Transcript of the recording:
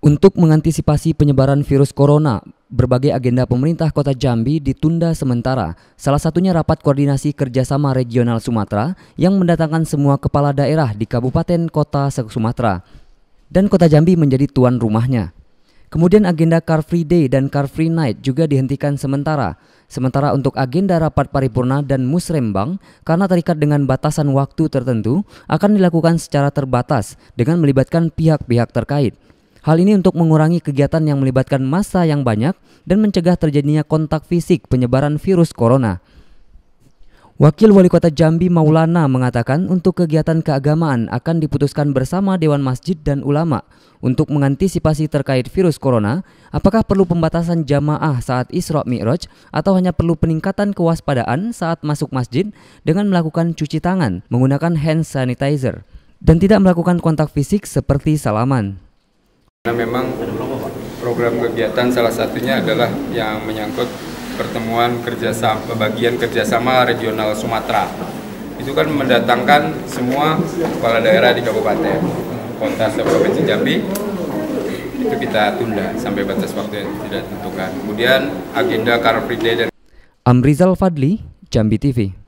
Untuk mengantisipasi penyebaran virus corona, berbagai agenda pemerintah kota Jambi ditunda sementara. Salah satunya rapat koordinasi kerjasama regional Sumatera yang mendatangkan semua kepala daerah di kabupaten kota Sumatera. Dan kota Jambi menjadi tuan rumahnya. Kemudian agenda Car Free Day dan Car Free Night juga dihentikan sementara. Sementara untuk agenda rapat paripurna dan musrembang, karena terikat dengan batasan waktu tertentu, akan dilakukan secara terbatas dengan melibatkan pihak-pihak terkait. Hal ini untuk mengurangi kegiatan yang melibatkan massa yang banyak dan mencegah terjadinya kontak fisik penyebaran virus corona. Wakil Wali Kota Jambi Maulana mengatakan untuk kegiatan keagamaan akan diputuskan bersama Dewan Masjid dan Ulama untuk mengantisipasi terkait virus corona, apakah perlu pembatasan jamaah saat Isra Mi'raj atau hanya perlu peningkatan kewaspadaan saat masuk masjid dengan melakukan cuci tangan menggunakan hand sanitizer dan tidak melakukan kontak fisik seperti salaman. Karena memang program kegiatan salah satunya adalah yang menyangkut pertemuan kerjasama, bagian kerjasama regional Sumatera. Itu kan mendatangkan semua kepala daerah di kabupaten, kota, provinsi Jambi. Itu kita tunda sampai batas waktu yang tidak ditentukan. Kemudian agenda Car Free Day dan Amrizal Fadli, Jambi TV.